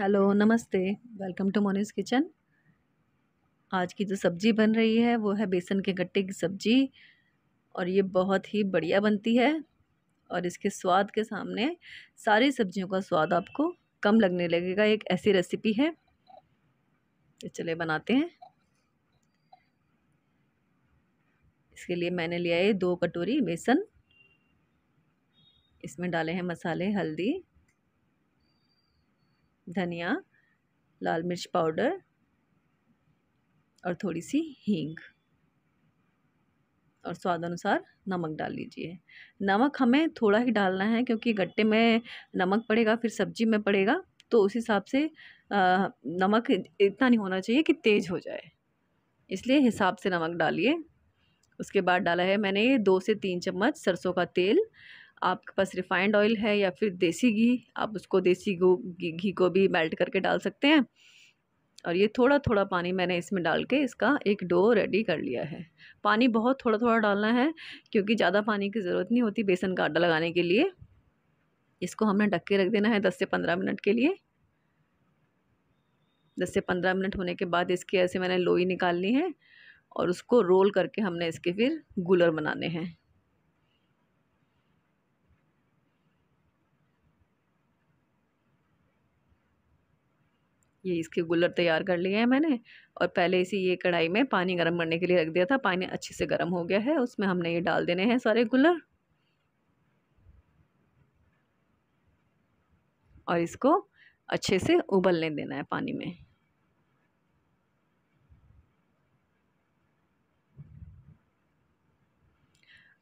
hello नमस्ते welcome to Monis kitchen आज की जो सब्ज़ी बन रही है वो है बेसन के गट्टे की सब्ज़ी और ये बहुत ही बढ़िया बनती है और इसके स्वाद के सामने सारी सब्जियों का स्वाद आपको कम लगने लगेगा एक ऐसी रेसिपी है तो चले बनाते हैं इसके लिए मैंने लिया है दो कटोरी बेसन इसमें डाले हैं मसाले हल्दी धनिया लाल मिर्च पाउडर और थोड़ी सी हींग और स्वाद अनुसार नमक डाल लीजिए नमक हमें थोड़ा ही डालना है क्योंकि गट्टे में नमक पड़ेगा फिर सब्जी में पड़ेगा तो उस हिसाब से नमक इतना नहीं होना चाहिए कि तेज़ हो जाए इसलिए हिसाब से नमक डालिए उसके बाद डाला है मैंने ये दो से तीन चम्मच सरसों का तेल आपके पास रिफाइंड ऑयल है या फिर देसी घी आप उसको देसी घी को भी मेल्ट करके डाल सकते हैं और ये थोड़ा थोड़ा पानी मैंने इसमें डाल के इसका एक डो रेडी कर लिया है पानी बहुत थोड़ा थोड़ा डालना है क्योंकि ज़्यादा पानी की ज़रूरत नहीं होती बेसन का आटा लगाने के लिए इसको हमने ढक के रख देना है दस से पंद्रह मिनट के लिए दस से पंद्रह मिनट होने के बाद इसके ऐसे मैंने लोई निकालनी है और उसको रोल करके हमने इसके फिर गुलर बनाने हैं ये इसके गुल्लर तैयार कर लिए हैं मैंने और पहले इसी ये कढ़ाई में पानी गर्म करने के लिए रख दिया था पानी अच्छे से गर्म हो गया है उसमें हमने ये डाल देने हैं सारे गुल्लर और इसको अच्छे से उबलने देना है पानी में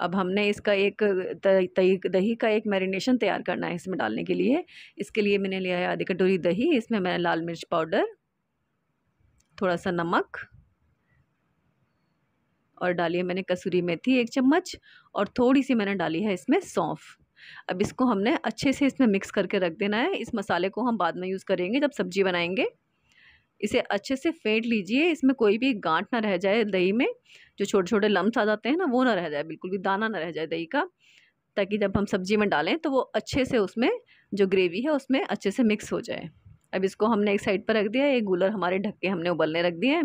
अब हमने इसका एक दही का एक मैरिनेशन तैयार करना है इसमें डालने के लिए इसके लिए मैंने लिया है आधी कटोरी दही इसमें मैंने लाल मिर्च पाउडर थोड़ा सा नमक और डाली है मैंने कसूरी मेथी एक चम्मच और थोड़ी सी मैंने डाली है इसमें सौंफ अब इसको हमने अच्छे से इसमें मिक्स करके रख देना है इस मसाले को हम बाद में यूज़ करेंगे जब सब्जी बनाएंगे इसे अच्छे से फेंट लीजिए इसमें कोई भी गांठ ना रह जाए दही में जो छोटे छोटे लम्स आ जाते हैं ना वो ना रह जाए बिल्कुल भी दाना ना रह जाए दही का ताकि जब हम सब्जी में डालें तो वो अच्छे से उसमें जो ग्रेवी है उसमें अच्छे से मिक्स हो जाए अब इसको हमने एक साइड पर रख दिया एक गूलर हमारे ढक के हमने उबलने रख दिए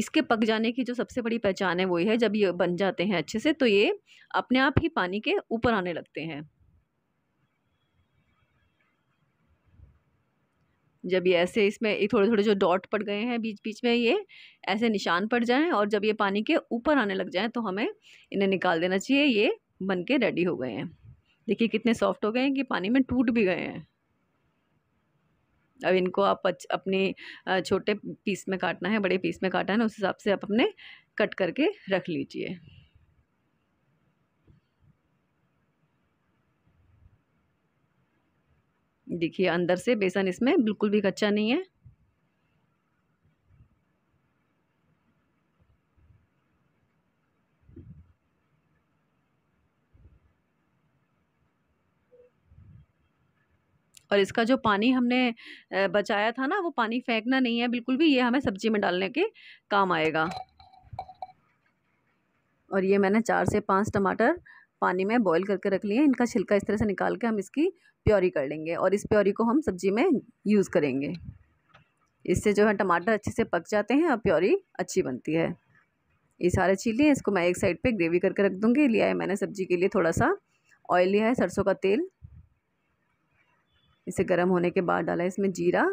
इसके पक जाने की जो सबसे बड़ी पहचान है वही है जब ये बन जाते हैं अच्छे से तो ये अपने आप ही पानी के ऊपर आने लगते हैं जब ये ऐसे इसमें थोड़े थोड़े जो डॉट पड़ गए हैं बीच बीच में ये ऐसे निशान पड़ जाएं और जब ये पानी के ऊपर आने लग जाएं तो हमें इन्हें निकाल देना चाहिए ये बन के रेडी हो गए हैं देखिए कितने सॉफ्ट हो गए हैं कि पानी में टूट भी गए हैं अब इनको आप अपने छोटे पीस में काटना है बड़े पीस में काटना है उस हिसाब से आप अपने कट करके रख लीजिए देखिए अंदर से बेसन इसमें बिल्कुल भी कच्चा नहीं है और इसका जो पानी हमने बचाया था ना वो पानी फेंकना नहीं है बिल्कुल भी ये हमें सब्जी में डालने के काम आएगा और ये मैंने चार से पाँच टमाटर पानी में बॉईल करके रख लिए इनका छिलका इस तरह से निकाल के हम इसकी प्योरी कर लेंगे और इस प्योरी को हम सब्जी में यूज़ करेंगे इससे जो है टमाटर अच्छे से पक जाते हैं और प्योरी अच्छी बनती है ये सारे चीली इसको मैं एक साइड पर ग्रेवी करके रख दूँगी लिया है मैंने सब्जी के लिए थोड़ा सा ऑयल लिया है सरसों का तेल इसे गर्म होने के बाद डाला है इसमें जीरा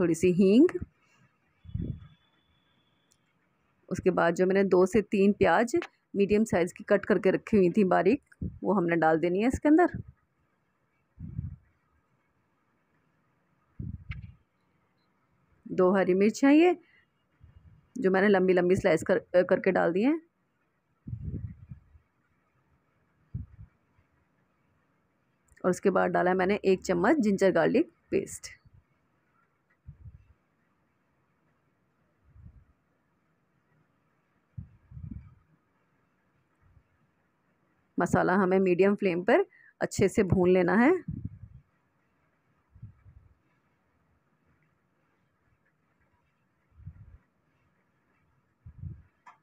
थोड़ी सी हींग उसके बाद जो मैंने दो से तीन प्याज मीडियम साइज़ की कट करके रखी हुई थी बारीक वो हमने डाल देनी है इसके अंदर दो हरी मिर्च हैं ये जो मैंने लंबी लंबी स्लाइस कर करके डाल दी हैं और उसके बाद डाला है मैंने एक चम्मच जिंजर गार्लिक पेस्ट मसाला हमें मीडियम फ्लेम पर अच्छे से भून लेना है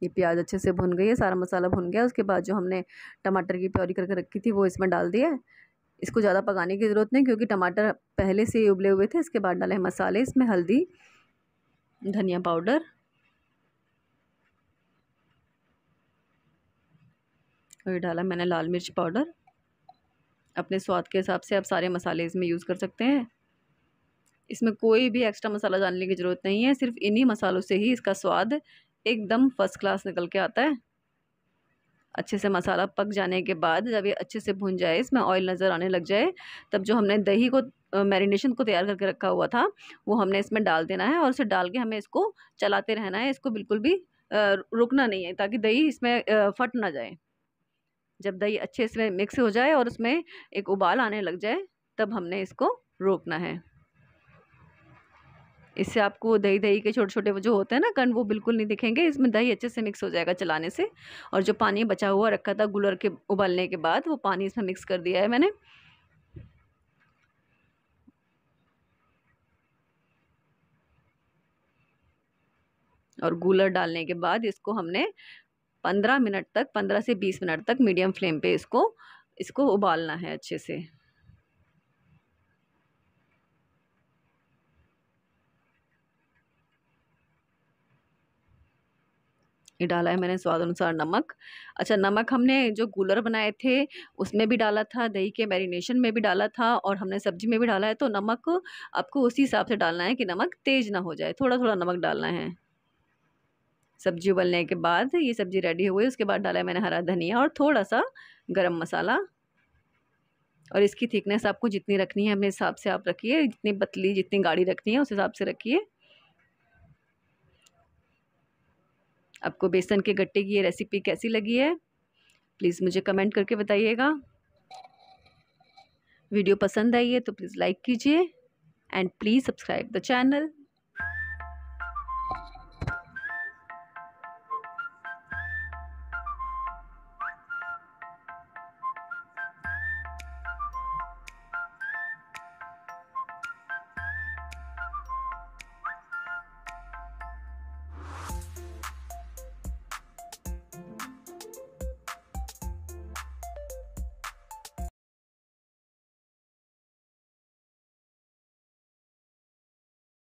ये प्याज अच्छे से भुन गई है सारा मसाला भुन गया उसके बाद जो हमने टमाटर की प्योरी करके रखी थी वो इसमें डाल दिया इसको ज़्यादा पकाने की ज़रूरत नहीं क्योंकि टमाटर पहले से ही उबले हुए थे इसके बाद डाले मसाले इसमें हल्दी धनिया पाउडर और ये डाला मैंने लाल मिर्च पाउडर अपने स्वाद के हिसाब से आप सारे मसाले इसमें यूज़ कर सकते हैं इसमें कोई भी एक्स्ट्रा मसाला डालने की ज़रूरत नहीं है सिर्फ इन्हीं मसालों से ही इसका स्वाद एकदम फर्स्ट क्लास निकल के आता है अच्छे से मसाला पक जाने के बाद जब ये अच्छे से भुन जाए इसमें ऑयल नज़र आने लग जाए तब जो हमने दही को मैरिनेशन को तैयार करके रखा हुआ था वो हमने इसमें डाल देना है और उसे डाल के हमें इसको चलाते रहना है इसको बिल्कुल भी रुकना नहीं है ताकि दही इसमें फट ना जाए जब दही अच्छे से मिक्स हो जाए और उसमें एक उबाल आने लग जाए तब हमने इसको रोकना है इससे आपको दही दही के छोटे छोटे जो होते हैं ना कण वो बिल्कुल नहीं दिखेंगे इसमें दही अच्छे से मिक्स हो जाएगा चलाने से और जो पानी बचा हुआ रखा था गुलर के उबालने के बाद वो पानी इसमें मिक्स कर दिया है मैंने और गुलर डालने के बाद इसको हमने पंद्रह मिनट तक पंद्रह से बीस मिनट तक मीडियम फ्लेम पे इसको इसको उबालना है अच्छे से ये डाला है मैंने स्वाद अनुसार नमक अच्छा नमक हमने जो गूलर बनाए थे उसमें भी डाला था दही के मैरिनेशन में भी डाला था और हमने सब्जी में भी डाला है तो नमक आपको उसी हिसाब से डालना है कि नमक तेज़ ना हो जाए थोड़ा थोड़ा नमक डालना है सब्जी उबलने के बाद ये सब्ज़ी रेडी हो गई उसके बाद डाला मैंने हरा धनिया और थोड़ा सा गरम मसाला और इसकी थिकनेस आपको जितनी रखनी है अपने हिसाब से आप रखिए जितनी पतली जितनी गाढ़ी रखनी है उस हिसाब से रखिए आपको बेसन के गट्टे की ये रेसिपी कैसी लगी है प्लीज़ मुझे कमेंट करके बताइएगा वीडियो पसंद आई है तो प्लीज़ लाइक कीजिए and please subscribe the channel